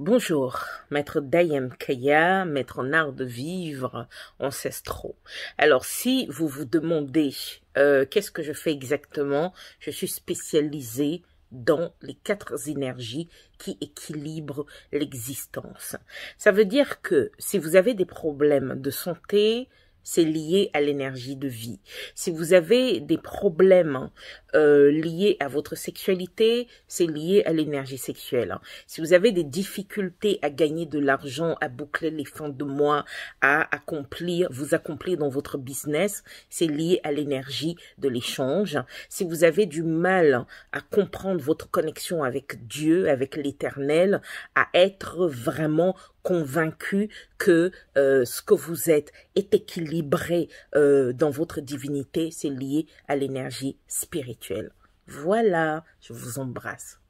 Bonjour, maître Dayem Kaya, maître en art de vivre ancestraux. Alors, si vous vous demandez euh, qu'est-ce que je fais exactement, je suis spécialisée dans les quatre énergies qui équilibrent l'existence. Ça veut dire que si vous avez des problèmes de santé, c'est lié à l'énergie de vie. Si vous avez des problèmes euh, lié à votre sexualité, c'est lié à l'énergie sexuelle. Hein. Si vous avez des difficultés à gagner de l'argent, à boucler les fins de mois, à accomplir, vous accomplir dans votre business, c'est lié à l'énergie de l'échange. Si vous avez du mal à comprendre votre connexion avec Dieu, avec l'éternel, à être vraiment convaincu que euh, ce que vous êtes est équilibré euh, dans votre divinité, c'est lié à l'énergie spirituelle. Voilà, je vous embrasse.